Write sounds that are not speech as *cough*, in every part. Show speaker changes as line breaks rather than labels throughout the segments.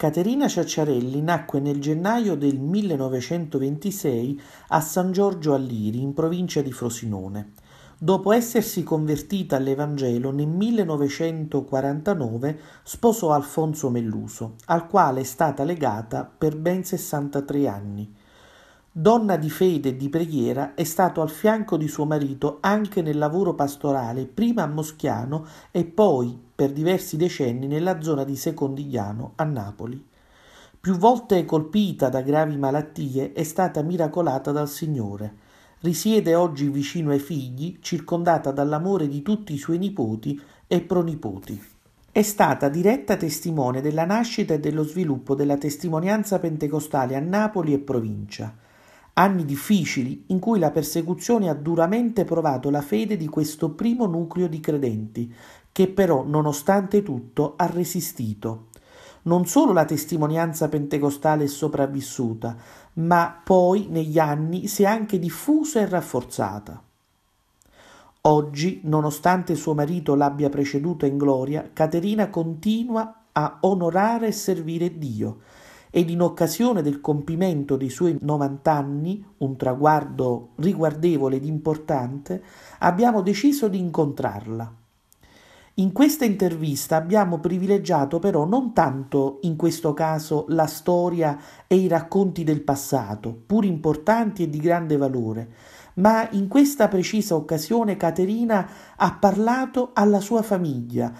Caterina Ciacciarelli nacque nel gennaio del 1926 a San Giorgio a Liri, in provincia di Frosinone. Dopo essersi convertita all'Evangelo nel 1949 sposò Alfonso Melluso, al quale è stata legata per ben 63 anni. Donna di fede e di preghiera, è stato al fianco di suo marito anche nel lavoro pastorale, prima a Moschiano e poi per diversi decenni nella zona di Secondigliano a Napoli. Più volte colpita da gravi malattie, è stata miracolata dal Signore. Risiede oggi vicino ai figli, circondata dall'amore di tutti i suoi nipoti e pronipoti. È stata diretta testimone della nascita e dello sviluppo della testimonianza pentecostale a Napoli e provincia anni difficili in cui la persecuzione ha duramente provato la fede di questo primo nucleo di credenti, che però, nonostante tutto, ha resistito. Non solo la testimonianza pentecostale è sopravvissuta, ma poi negli anni si è anche diffusa e rafforzata. Oggi, nonostante suo marito l'abbia preceduta in gloria, Caterina continua a onorare e servire Dio, ed in occasione del compimento dei suoi 90 anni, un traguardo riguardevole ed importante, abbiamo deciso di incontrarla. In questa intervista abbiamo privilegiato però non tanto in questo caso la storia e i racconti del passato, pur importanti e di grande valore, ma in questa precisa occasione Caterina ha parlato alla sua famiglia,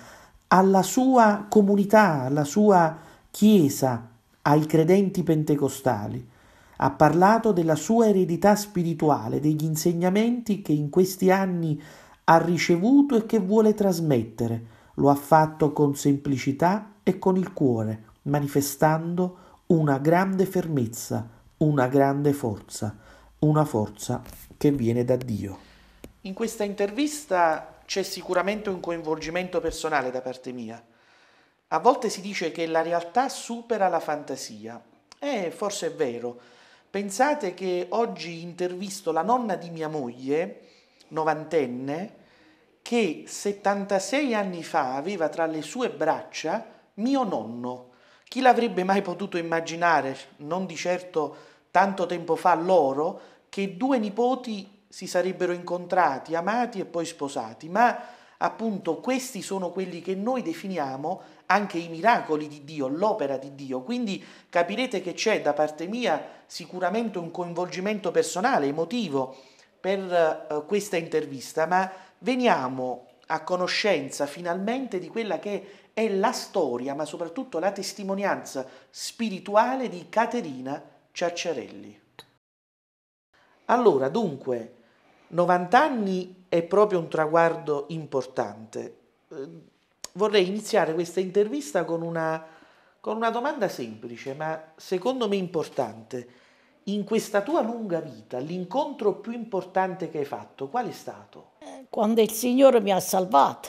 alla sua comunità, alla sua chiesa, ai credenti pentecostali. Ha parlato della sua eredità spirituale, degli insegnamenti che in questi anni ha ricevuto e che vuole trasmettere. Lo ha fatto con semplicità e con il cuore, manifestando una grande fermezza, una grande forza, una forza che viene da Dio. In questa intervista c'è sicuramente un coinvolgimento personale da parte mia a volte si dice che la realtà supera la fantasia. Eh, forse è vero. Pensate che oggi intervisto la nonna di mia moglie, novantenne, che 76 anni fa aveva tra le sue braccia mio nonno. Chi l'avrebbe mai potuto immaginare, non di certo tanto tempo fa loro, che due nipoti si sarebbero incontrati, amati e poi sposati, ma appunto questi sono quelli che noi definiamo anche i miracoli di Dio, l'opera di Dio. Quindi capirete che c'è da parte mia sicuramente un coinvolgimento personale, emotivo per eh, questa intervista, ma veniamo a conoscenza finalmente di quella che è la storia, ma soprattutto la testimonianza spirituale di Caterina Ciacciarelli. Allora, dunque, 90 anni è proprio un traguardo importante. Eh, vorrei iniziare questa intervista con una, con una domanda semplice, ma secondo me importante. In questa tua lunga vita, l'incontro più importante che hai fatto, qual è stato? Quando il Signore mi ha salvato,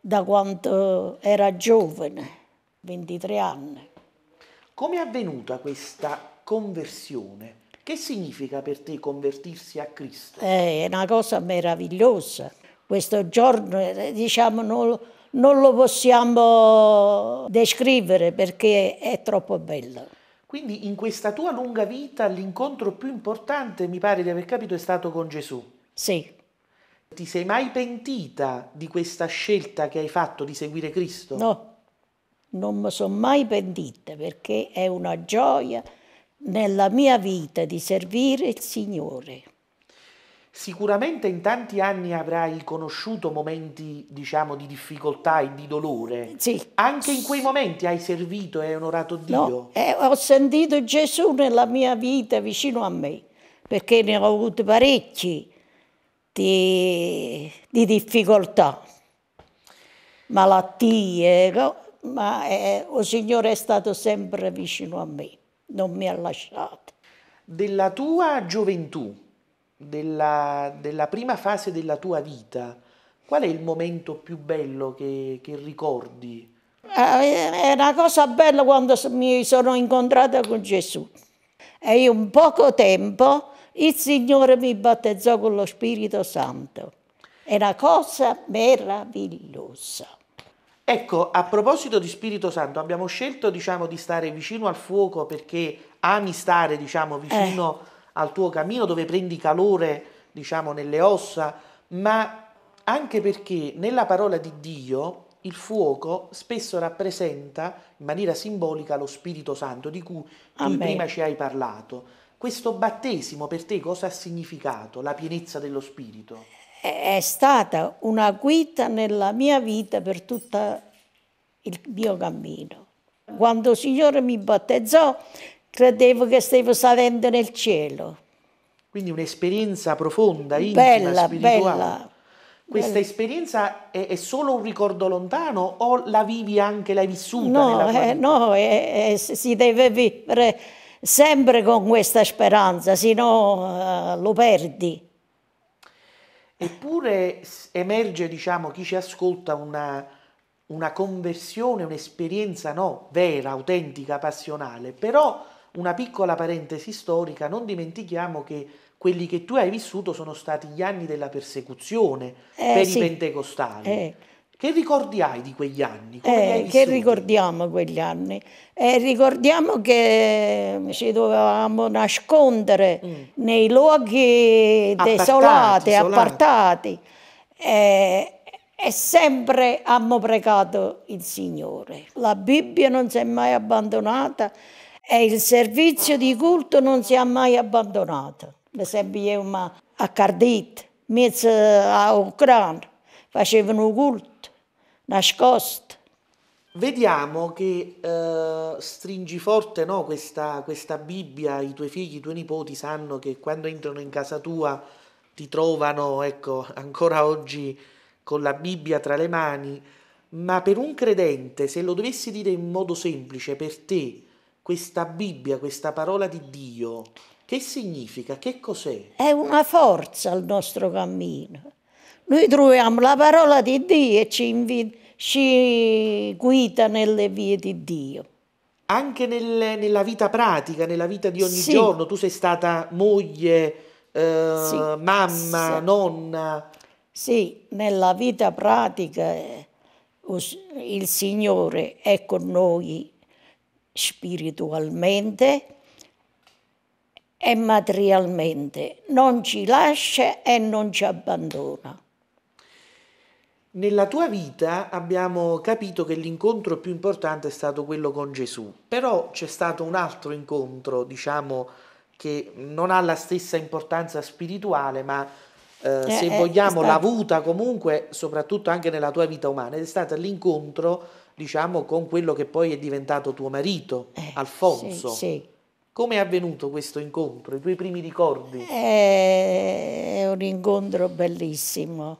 da quando eh, era giovane, 23 anni. Come è avvenuta questa conversione? Che significa per te convertirsi a Cristo?
Eh, è una cosa meravigliosa. Questo giorno, eh, diciamo, non, non lo possiamo descrivere perché è
troppo bello. Quindi in questa tua lunga vita l'incontro più importante, mi pare di aver capito, è stato con Gesù. Sì. Ti sei mai pentita di questa scelta che hai fatto di seguire Cristo? No, non mi sono mai pentita
perché è una gioia nella mia vita di servire il Signore.
Sicuramente in tanti anni avrai conosciuto momenti, diciamo, di difficoltà e di dolore. Sì. Anche in quei momenti hai servito e hai onorato Dio. No, eh, ho sentito Gesù nella mia vita vicino a me, perché
ne ho avuto parecchi di, di difficoltà, malattie, no? ma eh, il eh, Signore è stato
sempre vicino a me non mi ha lasciato. Della tua gioventù, della, della, prima fase della tua vita, qual è il momento più bello che, che ricordi?
Eh, è una cosa bella quando mi sono incontrata con Gesù. E in poco tempo il Signore mi battezzò con lo Spirito Santo. È una cosa meravigliosa.
Ecco, a proposito di Spirito Santo, abbiamo scelto diciamo, di stare vicino al fuoco perché ami stare diciamo, vicino eh. al tuo cammino dove prendi calore diciamo, nelle ossa, ma anche perché nella parola di Dio il fuoco spesso rappresenta in maniera simbolica lo Spirito Santo di cui tu prima ci hai parlato. Questo battesimo per te cosa ha significato? La pienezza dello Spirito?
è stata una guida nella mia vita per tutto il mio cammino. Quando il Signore mi battezzò, credevo che stavo salendo nel cielo.
Quindi un'esperienza profonda, intima, bella, spirituale. Bella, questa esperienza è, è, solo un ricordo lontano o la vivi anche, l'hai vissuta? No, eh, no eh,
eh, si deve vivere sempre con questa speranza, se no
eh, lo perdi. Eppure emerge, diciamo, chi ci ascolta una, una conversione, un'esperienza no, vera, autentica, passionale, però una piccola parentesi storica, non dimentichiamo che quelli che tu hai vissuto sono stati gli anni della persecuzione eh, per sì. i pentecostali. Eh. Che ricordi hai di quegli anni? Eh, che ricordiamo quegli anni? Eh,
ricordiamo che mm, ci dovevamo nascondere mm. nei luoghi appartati, desolati, appartati. Eh, e sempre abbiamo pregato il Signore. La Bibbia non si è mai abbandonata e il servizio di culto non si è mai abbandonato. Per esempio, io eh, a Cardit, mezzo a Ucraina, facevano culto
nascosto. Vediamo che eh, stringi forte no, questa, questa, Bibbia, i tuoi figli, i tuoi nipoti sanno che quando entrano in casa tua ti trovano, ecco, ancora oggi con la Bibbia tra le mani, ma per un credente, se lo dovessi dire in modo semplice, per te questa Bibbia, questa parola di Dio, che significa? Che cos'è? È una forza al nostro cammino.
Noi troviamo la parola di Dio e ci invita ci guida nelle vie di Dio.
Anche nel, nella vita pratica, nella vita di ogni sì. giorno, tu sei stata moglie, eh, sì. mamma, sì. nonna. Sì, nella vita pratica
eh, il Signore è con noi spiritualmente e materialmente,
non ci lascia e non ci abbandona. Nella tua vita abbiamo capito che l'incontro più importante è stato quello con Gesù, però c'è stato un altro incontro, diciamo, che non ha la stessa importanza spirituale, ma eh, eh se eh, è, vogliamo è l'ha avuta comunque, soprattutto anche nella tua vita umana, ed è stato l'incontro, diciamo, con quello che poi è diventato tuo marito, eh, Alfonso. Sì, sì. Come è avvenuto questo incontro? I tuoi primi ricordi?
Eh, è un incontro bellissimo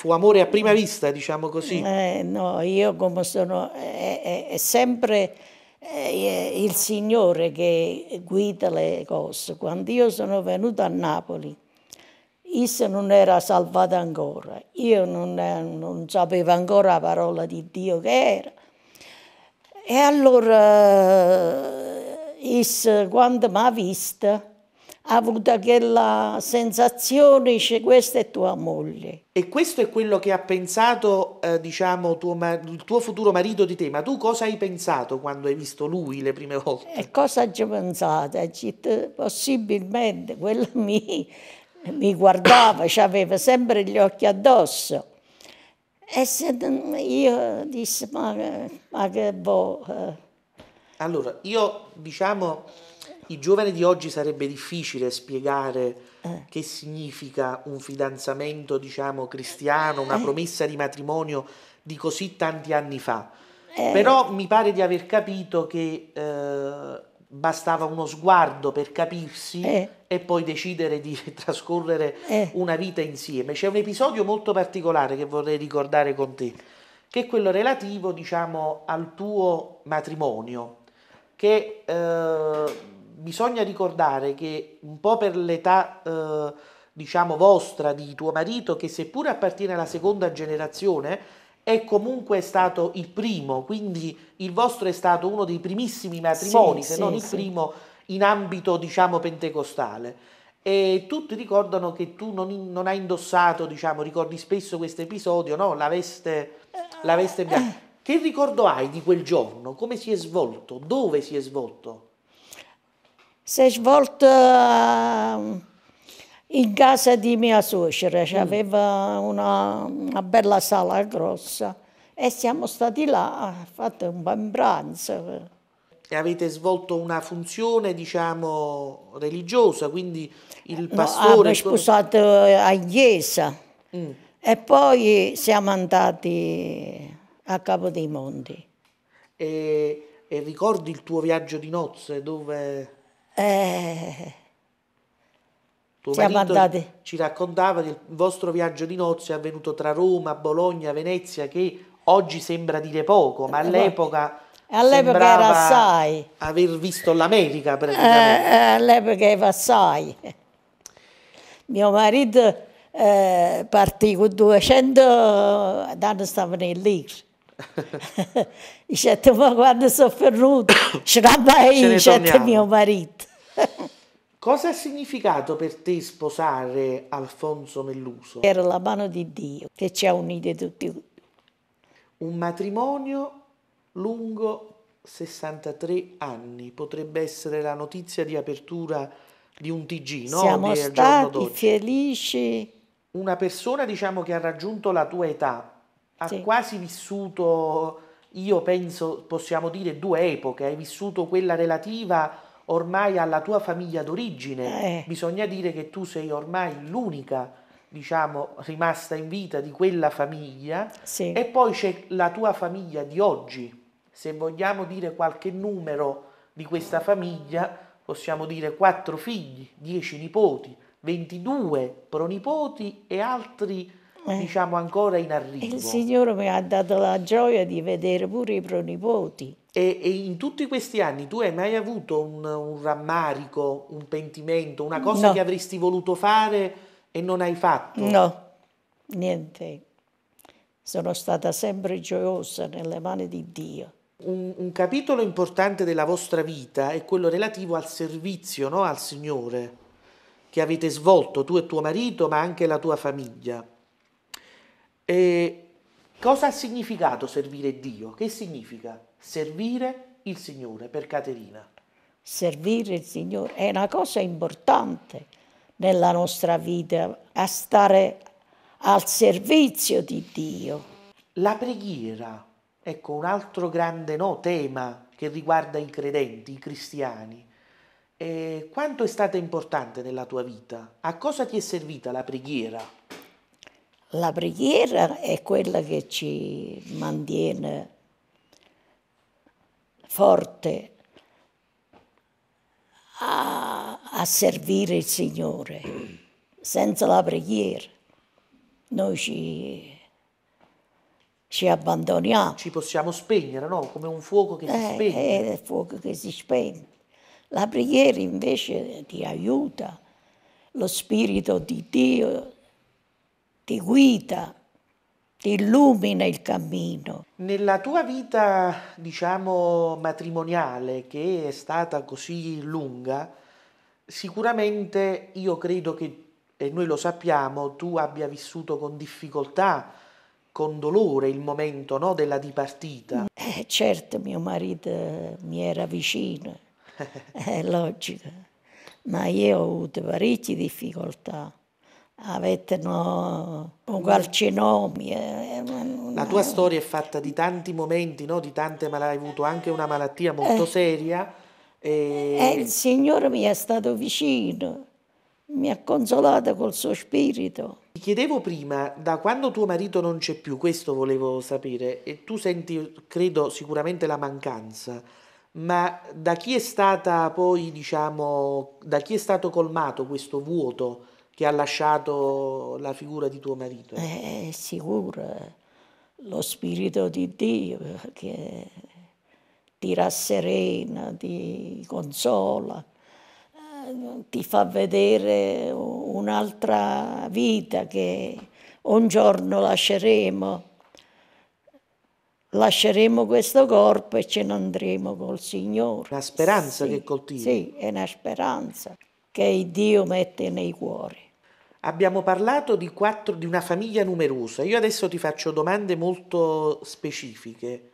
Fu amore a prima vista, diciamo così. Eh,
no, io come sono... è, è sempre è eh, il Signore che guida le cose. Quando io sono venuta a Napoli, Issa non era salvata ancora, io non, eh, non, sapevo ancora la parola di Dio che era. E allora eh, Issa, quando mi ha vista, avuta quella
sensazione, dice questa è tua moglie. E questo è quello che ha pensato, eh, diciamo, tuo il tuo futuro marito di te, ma tu cosa hai pensato quando hai visto lui le prime volte? E eh, cosa hai pensato? Possibilmente quello *laughs* mi,
mi guardava, aveva sempre gli occhi addosso. E se, io disse, ma, ma che boh...
Allora, io diciamo i giovani di oggi sarebbe difficile spiegare eh. che significa un fidanzamento, diciamo, cristiano, una eh. promessa di matrimonio di così tanti anni fa. Eh. Però mi pare di aver capito che eh, bastava uno sguardo per capirsi eh. e poi decidere di *laughs* trascorrere eh. una vita insieme. C'è un episodio molto particolare che vorrei ricordare con te, che è quello relativo, diciamo, al tuo matrimonio, che eh, bisogna ricordare che un po' per l'età eh, diciamo vostra di tuo marito che seppur appartiene alla seconda generazione è comunque stato il primo, quindi il vostro è stato uno dei primissimi matrimoni, sì, se sì, non il primo in ambito diciamo pentecostale. E tutti ricordano che tu non, non hai indossato, diciamo, ricordi spesso questo episodio, no? La veste, la veste eh. bianca. Che ricordo hai di quel giorno? Come si è svolto? Dove si è svolto?
si è svolto eh, in casa di mia suocera, mm. cioè aveva una, una, bella sala grossa e siamo stati là, fatto un bel pranzo.
E avete svolto una funzione, diciamo, religiosa, quindi il pastore... No, abbiamo sposato
a chiesa mm. e poi siamo andati a Capo dei Monti.
E, e ricordi il tuo viaggio di nozze dove...
Eh,
siamo andati. Ci raccontava che il vostro viaggio di nozze è avvenuto tra Roma, Bologna, Venezia, che oggi sembra dire poco, ma eh, all'epoca... All'epoca era assai. Aver visto l'America praticamente.
Eh, eh, all'epoca era assai. Mio marito eh, partì con 200 anni
stavano in lì.
Dice, ma quando sono venuto, *coughs* ce l'ha mai, mio marito.
Cosa ha significato per te sposare Alfonso Melluso? Era la mano di Dio che ci ha uniti tutti. Un matrimonio lungo 63 anni potrebbe essere la notizia di apertura di un TG, no? Siamo di, stati felici. Una persona, diciamo, che ha raggiunto la tua età, ha sì. quasi vissuto, io penso, possiamo dire, due epoche. Hai vissuto quella relativa ormai alla tua famiglia d'origine. Eh. Bisogna dire che tu sei ormai l'unica, diciamo, rimasta in vita di quella famiglia. Sì. E poi c'è la tua famiglia di oggi. Se vogliamo dire qualche numero di questa famiglia, possiamo dire quattro figli, dieci nipoti, ventidue pronipoti e altri eh. diciamo ancora in arrivo. Il Signore mi ha dato la gioia di vedere pure i pronipoti. E, e in tutti questi anni tu hai mai avuto un, un rammarico, un pentimento, una cosa no. che avresti voluto fare e non hai fatto?
No, niente. Sono stata sempre gioiosa nelle mani di Dio.
Un, un, capitolo importante della vostra vita è quello relativo al servizio no? al Signore che avete svolto tu e tuo marito, ma anche la tua famiglia. E cosa ha significato servire Dio? Che significa servire il Signore per Caterina? Servire il Signore è una cosa importante nella nostra vita, a stare al servizio di Dio. La preghiera, ecco un altro grande no, tema che riguarda i credenti, i cristiani. E eh, quanto è stata importante nella tua vita? A cosa ti è servita la preghiera?
La preghiera è quella che ci mantiene forte a, a servire il Signore. Senza la preghiera noi ci ci abbandoniamo. Ci
possiamo spegnere, no? Come un fuoco che eh, si spegne. È
eh, il fuoco che si spegne. La preghiera invece ti aiuta, lo Spirito di Dio ti guida, ti illumina il cammino.
Nella tua vita, diciamo, matrimoniale, che è stata così lunga, sicuramente io credo che, e noi lo sappiamo, tu abbia vissuto con difficoltà, con dolore il momento no, della dipartita.
Eh, certo, mio marito eh, mi era vicino, è *laughs* eh, logico, ma io ho avuto parecchie difficoltà avevano un carcinome. La tua
storia è fatta di tanti momenti, no? di tante malattie, hai avuto anche una malattia molto eh, seria. E... Eh, il
Signore mi è stato vicino, mi ha consolato col suo spirito.
Ti chiedevo prima, da quando tuo marito non c'è più, questo volevo sapere, e tu senti, credo, sicuramente la mancanza, ma da chi è stata poi, diciamo, da chi è stato colmato questo vuoto? che ha lasciato la figura di tuo marito. Eh, è sicuro, eh.
lo spirito di Dio che ti rasserena, ti consola, eh, ti fa vedere un'altra vita che un giorno lasceremo. Lasceremo questo corpo e ce ne andremo col Signore. La
speranza sì, che coltiva. Sì, è una speranza che Dio mette nei cuori. Abbiamo parlato di, quattro, di una famiglia numerosa. Io adesso ti faccio domande molto specifiche.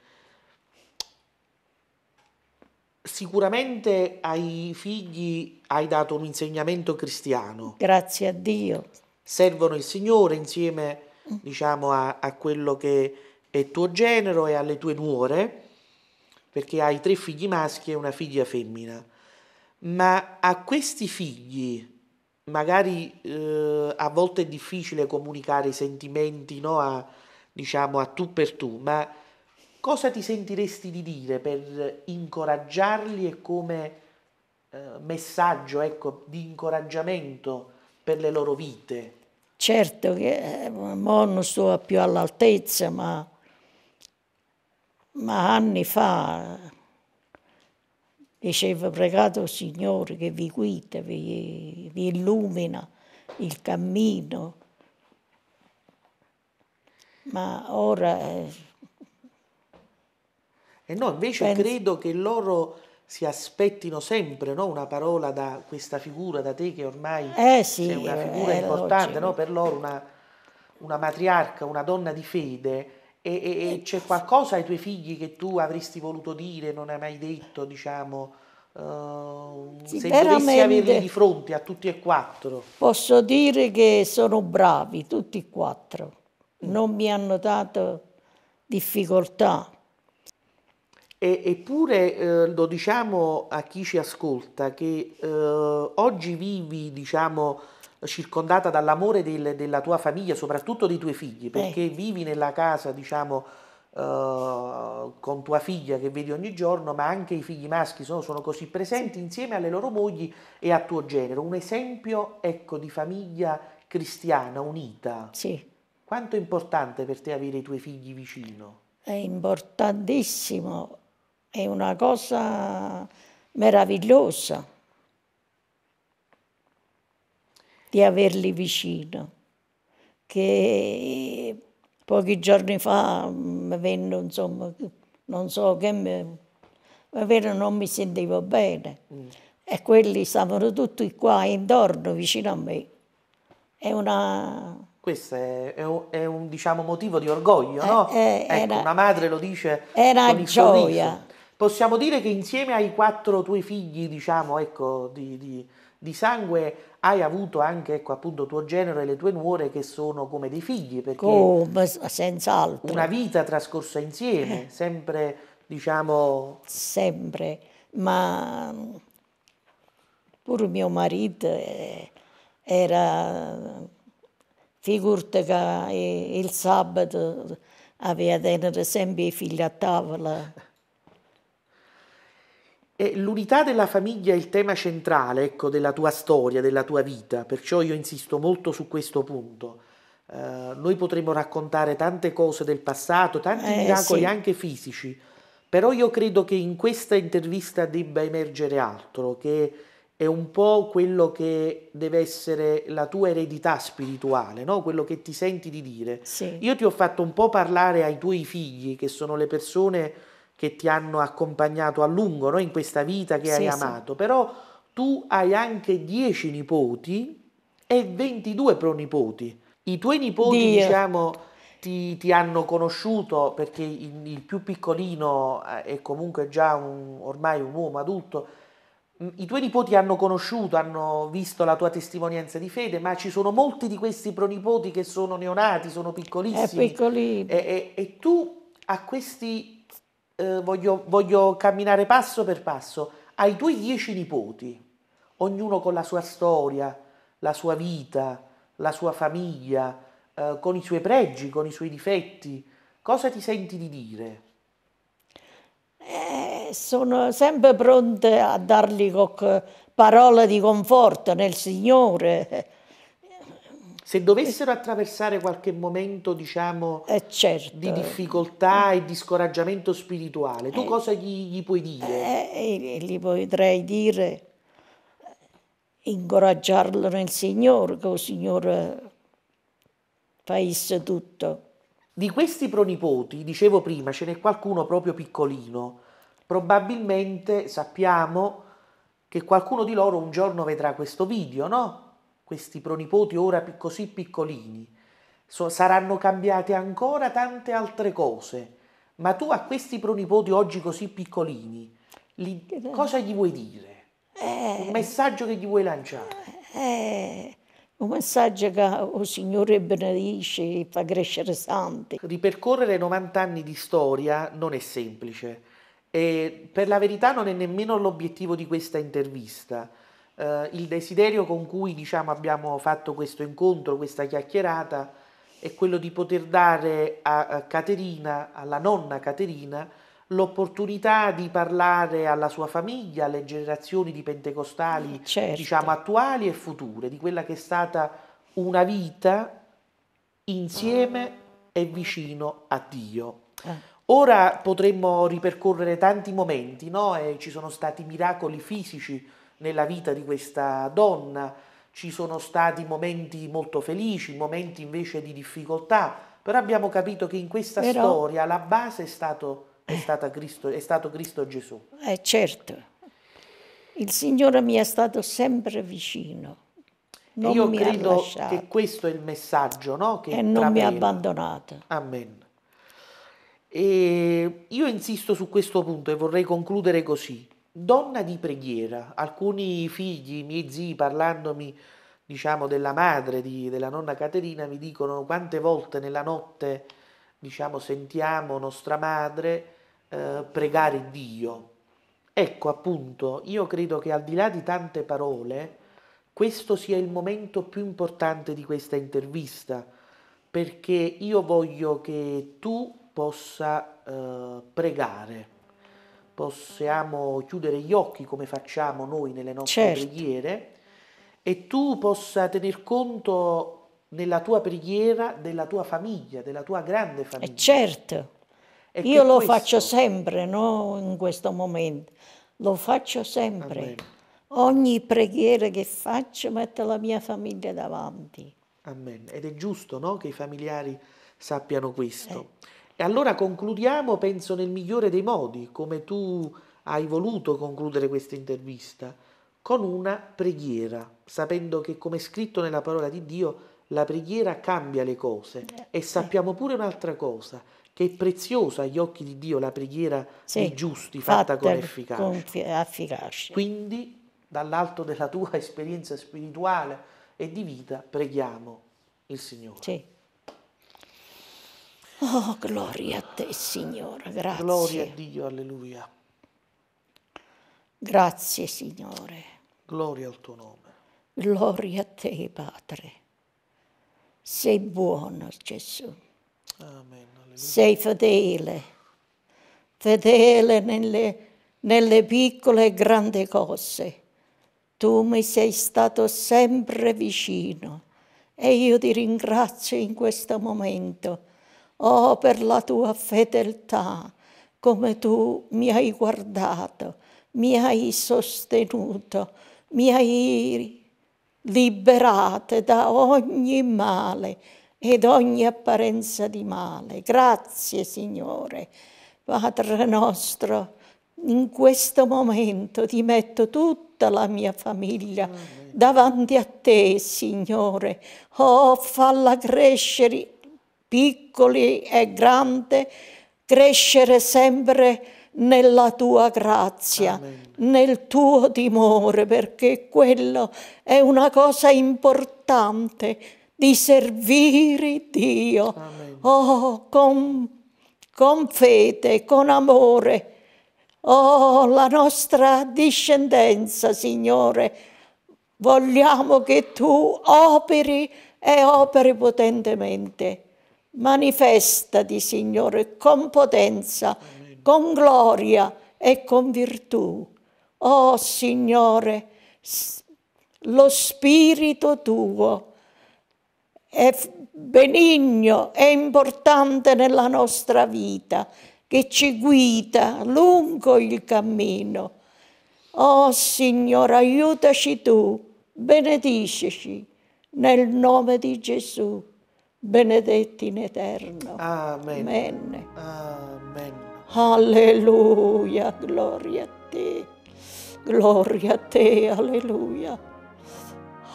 Sicuramente ai figli hai dato un insegnamento cristiano. Grazie a Dio. Servono il Signore insieme, mm. diciamo, a, a quello che è tuo genero e alle tue nuore, perché hai tre figli maschi e una figlia femmina. Ma a questi figli magari eh, a volte è difficile comunicare i sentimenti no, a, diciamo, a tu per tu, ma cosa ti sentiresti di dire per incoraggiarli e come eh, messaggio ecco, di incoraggiamento per le loro vite?
Certo che eh, non sto più all'altezza, ma, ma anni fa Dicevo, pregato il Signore che vi guida, vi, vi illumina il cammino. Ma ora... Eh,
e no, invece penso... credo che loro si aspettino sempre no? una parola da questa figura, da te che ormai eh sì, è una figura eh, importante no? per loro, una, una matriarca, una donna di fede e, e, e c'è qualcosa ai tuoi figli che tu avresti voluto dire, non hai mai detto, diciamo, uh, sì, se dovessi averli di fronte a tutti e quattro?
Posso dire che sono bravi tutti e quattro, mm. non mi hanno dato
difficoltà. E, eppure eh, lo diciamo a chi ci ascolta che eh, oggi vivi, diciamo, circondata dall'amore del, della tua famiglia, soprattutto dei tuoi figli, eh. perché eh. vivi nella casa, diciamo, eh, con tua figlia che vedi ogni giorno, ma anche i figli maschi sono, sono così presenti insieme alle loro mogli e a tuo genero. Un esempio, ecco, di famiglia cristiana unita. Sì. Quanto è importante per te avere i tuoi figli vicino? È importantissimo, è una cosa
meravigliosa di averli vicino, che pochi giorni fa mi mm, venne, insomma, non so che, mi, vero non mi sentivo bene. Mm. E quelli stavano tutti qua intorno, vicino a me.
È una... Questo è, è, un, è un, diciamo, motivo di orgoglio, eh, no? Eh, ecco, era, una madre lo dice Era gioia. Sorriso. Possiamo dire che insieme ai quattro tuoi figli, diciamo, ecco, di, di di sangue hai avuto anche ecco, appunto tuo genero e le tue nuore che sono come dei figli, perché oh, senz'altro. una vita trascorsa insieme, eh. sempre diciamo... Sempre,
ma pure mio marito eh, era, figurati che eh, il sabato aveva tenere sempre i figli a tavola.
E l'unità della famiglia è il tema centrale ecco, della tua storia, della tua vita, perciò io insisto molto su questo punto. Eh, noi potremmo raccontare tante cose del passato, tanti eh, miracoli sì. anche fisici, però io credo che in questa intervista debba emergere altro, che è un po' quello che deve essere la tua eredità spirituale, no? quello che ti senti di dire. Sì. Io ti ho fatto un po' parlare ai tuoi figli, che sono le persone che ti hanno accompagnato a lungo no? in questa vita che sì, hai amato, sì. però tu hai anche 10 nipoti e 22 pronipoti. I tuoi nipoti, Dio. diciamo, ti, ti, hanno conosciuto perché il, il, più piccolino eh, è comunque già un, ormai un uomo adulto. Mm, I tuoi nipoti hanno conosciuto, hanno visto la tua testimonianza di fede, ma ci sono molti di questi pronipoti che sono neonati, sono piccolissimi. È piccolino. E, e, e tu a questi eh, voglio, voglio camminare passo per passo, ai tuoi dieci nipoti, ognuno con la sua storia, la sua vita, la sua famiglia, eh, con i suoi pregi, con i suoi difetti, cosa ti senti di dire? Eh, sono sempre pronta
a dargli parole di conforto nel Signore
se dovessero attraversare qualche momento, diciamo, eh certo. di difficoltà e di scoraggiamento spirituale, tu eh, cosa gli, gli, puoi dire? Eh, gli
potrei dire eh, incoraggiarlo nel Signore, che il
Signore eh, faisse tutto. Di questi pronipoti, dicevo prima, ce n'è qualcuno proprio piccolino. Probabilmente sappiamo che qualcuno di loro un giorno vedrà questo video, no? questi pronipoti ora così piccolini, so, saranno cambiate ancora tante altre cose, ma tu a questi pronipoti oggi così piccolini, li, cosa gli vuoi dire? Eh, un messaggio che gli vuoi lanciare? Eh, un messaggio che il Signore benedice e fa crescere santi. Ripercorrere 90 anni di storia non è semplice e per la verità non è nemmeno l'obiettivo di questa intervista eh, il desiderio con cui diciamo, abbiamo fatto questo incontro, questa chiacchierata, è quello di poter dare a Caterina, alla nonna Caterina, l'opportunità di parlare alla sua famiglia, alle generazioni di pentecostali eh, certo. diciamo, attuali e future, di quella che è stata una vita insieme e vicino a Dio. Eh. Ora potremmo ripercorrere tanti momenti, no? ci sono stati miracoli fisici nella vita di questa donna, ci sono stati momenti molto felici, momenti invece di difficoltà, però abbiamo capito che in questa però, storia la base è stato, è, Cristo, è stato Cristo Gesù.
Eh certo, il Signore mi è stato sempre vicino.
Non Io credo che questo è il messaggio no? che e non mi ha abbandonato. Amen. E io insisto su questo punto e vorrei concludere così donna di preghiera. Alcuni figli, miei zii, parlandomi diciamo della madre di, della nonna Caterina, mi dicono quante volte nella notte diciamo sentiamo nostra madre eh, pregare Dio. Ecco appunto, io credo che al di là di tante parole, questo sia il momento più importante di questa intervista, perché io voglio che tu possa eh, pregare possiamo chiudere gli occhi come facciamo noi nelle nostre certo. preghiere e tu possa tener conto nella tua preghiera della tua famiglia, della tua grande eh, famiglia. certo, e io lo questo... faccio sempre, no? In questo momento, lo faccio
sempre. Amen. Ogni preghiera che faccio metto la mia famiglia davanti.
Amen. Ed è giusto, no? Che i familiari sappiano questo. Eh. E allora concludiamo, penso, nel migliore dei modi, come tu hai voluto concludere questa intervista, con una preghiera, sapendo che come scritto nella parola di Dio, la preghiera cambia le cose eh, e sappiamo pure un'altra cosa, che è preziosa agli occhi di Dio la preghiera sì, dei giusti fatta, fatta con efficacia. Con efficacia. Quindi, dall'alto della tua *laughs* esperienza spirituale e di vita, preghiamo il Signore. Sì.
Oh, gloria a te, Signore, grazie. Gloria a
Dio, alleluia.
Grazie, Signore.
Gloria al tuo nome.
Gloria a te, Padre. Sei buono, Gesù. Amen, Sei fedele, fedele nelle, nelle piccole e grandi cose. Tu mi sei stato sempre vicino e io ti ringrazio in questo momento Oh, per la tua fedeltà, come tu mi hai guardato, mi hai sostenuto, mi hai liberato da ogni male ed ogni apparenza di male. Grazie, Signore. Padre nostro, in questo momento ti metto tutta la mia famiglia davanti a te, Signore. Oh, falla crescere piccoli e grandi, crescere sempre nella tua grazia, Amen. nel tuo timore, perché quello è una cosa importante di servire Dio. Amen. Oh, con, con fede, con amore. Oh, la nostra discendenza, Signore, vogliamo che tu operi e operi potentemente. Manifestati, Signore, con potenza, Amen. con gloria e con virtù. Oh Signore, lo Spirito tuo è benigno, è importante nella nostra vita, che ci guida lungo il cammino. Oh Signore, aiutaci tu, benedicici nel nome di Gesù benedetti in eterno. Amen. Amen. Amen. Alleluia, gloria a te. Gloria a te, alleluia.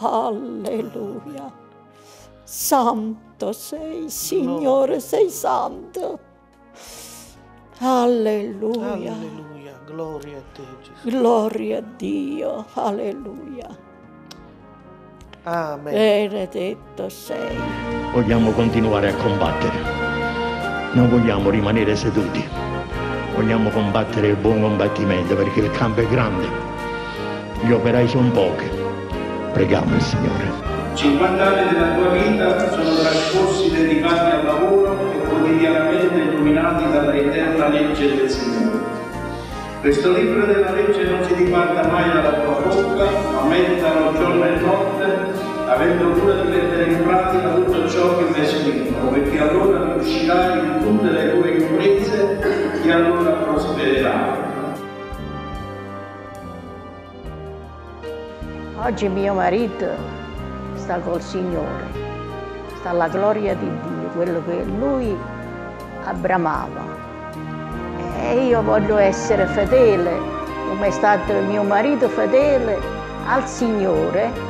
Alleluia. Santo sei, Signore, no. sei santo. Alleluia.
Alleluia, gloria a te Gesù. Gloria a Dio,
alleluia.
Amen. Benedetto
sei
vogliamo continuare a combattere. Non vogliamo rimanere seduti, vogliamo combattere il buon combattimento perché il campo è grande, gli operai sono pochi. Preghiamo il Signore. 50 anni della tua vita sono trascorsi dedicati al lavoro e quotidianamente illuminati eterna legge del Signore. Questo libro della legge non si diparta mai dalla tua bocca, ma meditano giorno e notte avendo cura di mettere in pratica tutto ciò che mi hai scritto, perché allora riuscirai in tutte le tue imprese e allora prospererai.
Oggi mio marito sta col Signore, sta alla gloria di Dio, quello che lui abbramava. E io voglio essere fedele, come è stato il mio marito fedele al Signore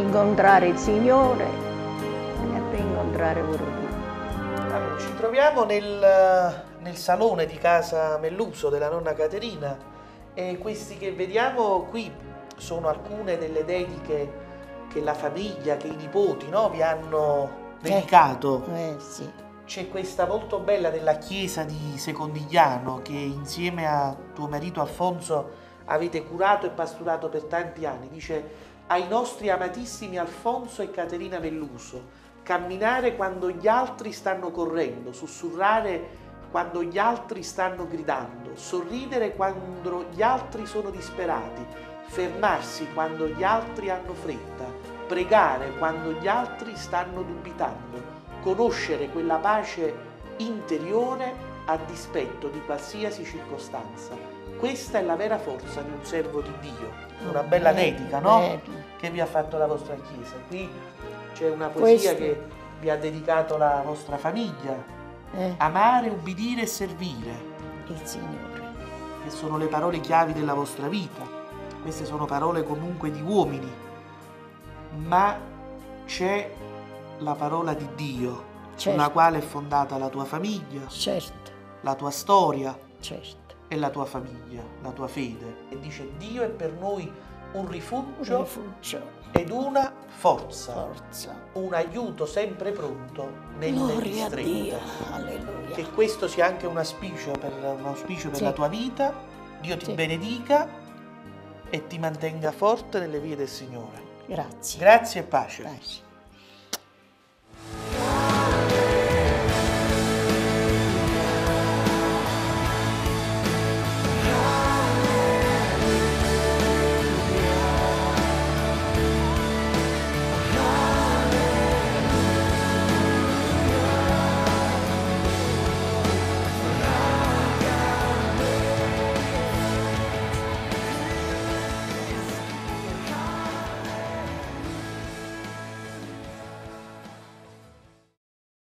incontrare il Signore e
per incontrare pure Dio. Allora, ci troviamo nel, nel salone di casa Melluso della nonna Caterina e questi che vediamo qui sono alcune delle dediche che la famiglia, che i nipoti no, vi hanno eh, dedicato. Eh, sì. C'è questa molto bella della chiesa di Secondigliano che insieme a tuo marito Alfonso avete curato e pasturato per tanti anni. Dice ai nostri amatissimi Alfonso e Caterina Velluso, camminare quando gli altri stanno correndo, sussurrare quando gli altri stanno gridando, sorridere quando gli altri sono disperati, fermarsi quando gli altri hanno fretta, pregare quando gli altri stanno dubitando, conoscere quella pace interiore a dispetto di qualsiasi circostanza questa è la vera forza di un servo di Dio, oh, una bella dedica, no? Bello. Che vi ha fatto la vostra chiesa. Qui c'è una poesia Questo. che vi ha dedicato la vostra famiglia. Eh. Amare, ubbidire e servire. Il Signore. Che sono le parole chiavi della vostra vita. Queste sono parole comunque di uomini. Ma c'è la parola di Dio certo. sulla quale è fondata la tua famiglia. Certo. La tua storia. Certo è la tua famiglia, la tua fede. E dice Dio è per noi un rifugio, un rifugio. ed una forza, forza, un aiuto sempre pronto nelle ristrette. Che questo sia anche un auspicio per, un auspicio per sì. la tua vita, Dio ti sì. benedica e ti mantenga forte nelle vie del Signore. Grazie. Grazie e pace. pace.